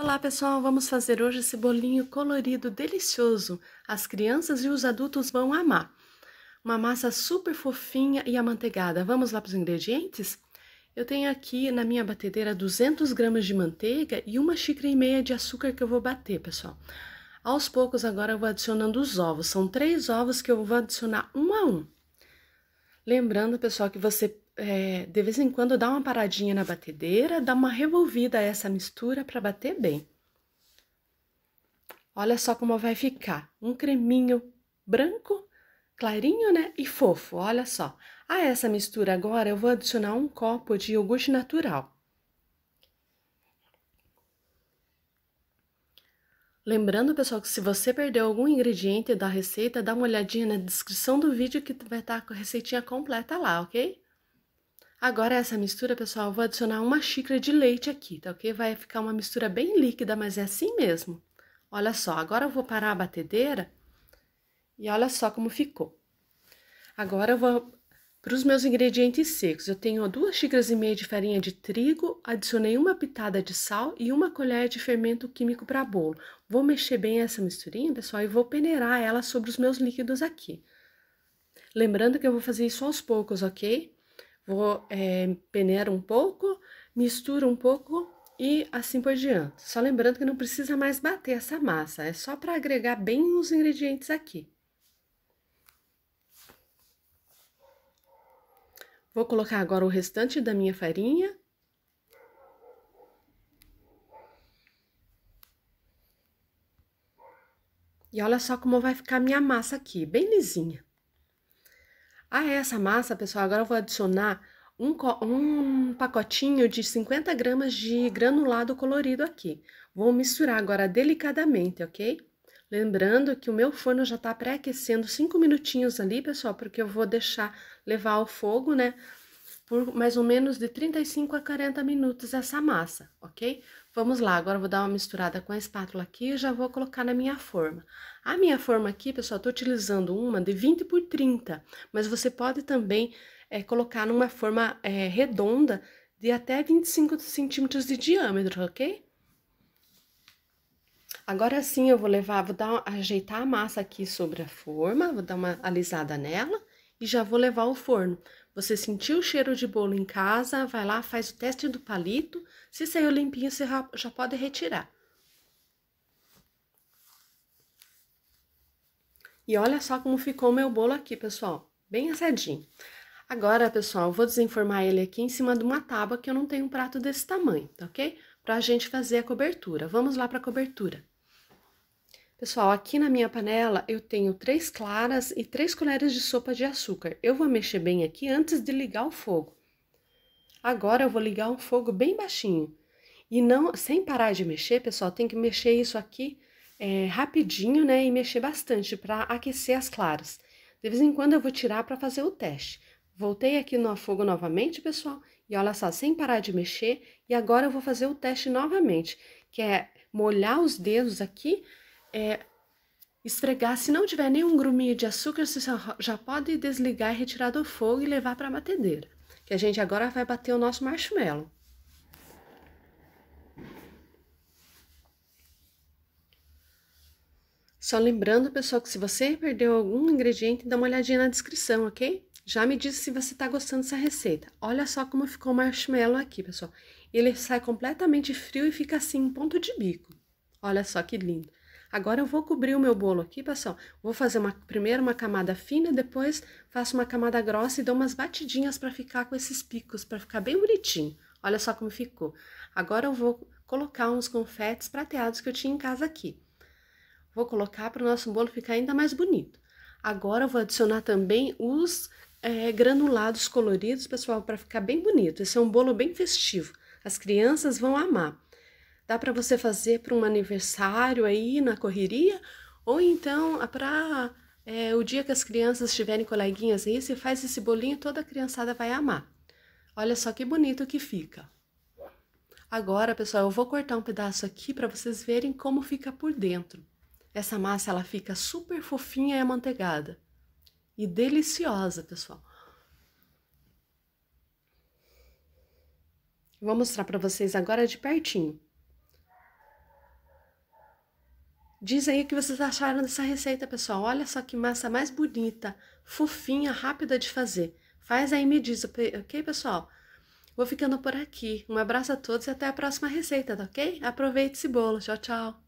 Olá pessoal, vamos fazer hoje esse bolinho colorido delicioso. As crianças e os adultos vão amar. Uma massa super fofinha e amanteigada. Vamos lá para os ingredientes? Eu tenho aqui na minha batedeira 200 gramas de manteiga e uma xícara e meia de açúcar que eu vou bater, pessoal. Aos poucos agora eu vou adicionando os ovos. São três ovos que eu vou adicionar um a um. Lembrando, pessoal, que você é, de vez em quando dá uma paradinha na batedeira, dá uma revolvida a essa mistura para bater bem. Olha só como vai ficar, um creminho branco, clarinho, né, e fofo, olha só. A essa mistura agora eu vou adicionar um copo de iogurte natural. Lembrando, pessoal, que se você perdeu algum ingrediente da receita, dá uma olhadinha na descrição do vídeo que vai estar tá com a receitinha completa lá, ok? Agora essa mistura, pessoal, eu vou adicionar uma xícara de leite aqui, tá ok? Vai ficar uma mistura bem líquida, mas é assim mesmo. Olha só, agora eu vou parar a batedeira e olha só como ficou. Agora eu vou para os meus ingredientes secos. Eu tenho duas xícaras e meia de farinha de trigo, adicionei uma pitada de sal e uma colher de fermento químico para bolo. Vou mexer bem essa misturinha, pessoal, e vou peneirar ela sobre os meus líquidos aqui. Lembrando que eu vou fazer isso aos poucos, ok? vou é, peneiro um pouco, misturo um pouco e assim por diante. Só lembrando que não precisa mais bater essa massa, é só para agregar bem os ingredientes aqui. Vou colocar agora o restante da minha farinha. E olha só como vai ficar a minha massa aqui, bem lisinha. Ah, é essa massa, pessoal, agora eu vou adicionar um, um pacotinho de 50 gramas de granulado colorido aqui. Vou misturar agora delicadamente, ok? Lembrando que o meu forno já tá pré-aquecendo 5 minutinhos ali, pessoal, porque eu vou deixar levar ao fogo, né? por mais ou menos de 35 a 40 minutos essa massa, ok? Vamos lá, agora vou dar uma misturada com a espátula aqui e já vou colocar na minha forma. A minha forma aqui, pessoal, estou utilizando uma de 20 por 30, mas você pode também é, colocar numa forma é, redonda de até 25 centímetros de diâmetro, ok? Agora sim eu vou levar, vou dar, ajeitar a massa aqui sobre a forma, vou dar uma alisada nela e já vou levar ao forno. Você sentiu o cheiro de bolo em casa, vai lá, faz o teste do palito. Se saiu limpinho, você já pode retirar. E olha só como ficou o meu bolo aqui, pessoal. Bem assadinho. Agora, pessoal, vou desenformar ele aqui em cima de uma tábua que eu não tenho um prato desse tamanho, tá ok? Pra gente fazer a cobertura. Vamos lá pra cobertura. Pessoal, aqui na minha panela eu tenho três claras e três colheres de sopa de açúcar. Eu vou mexer bem aqui antes de ligar o fogo. Agora eu vou ligar um fogo bem baixinho. E não, sem parar de mexer, pessoal, tem que mexer isso aqui é, rapidinho, né? E mexer bastante para aquecer as claras. De vez em quando eu vou tirar para fazer o teste. Voltei aqui no fogo novamente, pessoal, e olha só, sem parar de mexer. E agora eu vou fazer o teste novamente, que é molhar os dedos aqui é, esfregar. Se não tiver nenhum gruminho de açúcar, você já pode desligar e retirar do fogo e levar para a batedeira. Que a gente agora vai bater o nosso marshmallow. Só lembrando, pessoal, que se você perdeu algum ingrediente, dá uma olhadinha na descrição, ok? Já me diz se você tá gostando dessa receita. Olha só como ficou o marshmallow aqui, pessoal. Ele sai completamente frio e fica assim, em ponto de bico. Olha só que lindo. Agora eu vou cobrir o meu bolo aqui, pessoal. Vou fazer uma, primeiro uma camada fina, depois faço uma camada grossa e dou umas batidinhas para ficar com esses picos, para ficar bem bonitinho. Olha só como ficou. Agora eu vou colocar uns confetes prateados que eu tinha em casa aqui. Vou colocar para o nosso bolo ficar ainda mais bonito. Agora eu vou adicionar também os é, granulados coloridos, pessoal, para ficar bem bonito. Esse é um bolo bem festivo. As crianças vão amar. Dá para você fazer para um aniversário aí na correria, ou então é para é, o dia que as crianças estiverem coleguinhas aí, você faz esse bolinho, toda a criançada vai amar. Olha só que bonito que fica. Agora, pessoal, eu vou cortar um pedaço aqui para vocês verem como fica por dentro. Essa massa, ela fica super fofinha e amanteigada. E deliciosa, pessoal. Vou mostrar para vocês agora de pertinho. Diz aí o que vocês acharam dessa receita, pessoal. Olha só que massa mais bonita, fofinha, rápida de fazer. Faz aí e me diz, ok, pessoal? Vou ficando por aqui. Um abraço a todos e até a próxima receita, tá ok? Aproveite esse bolo. Tchau, tchau.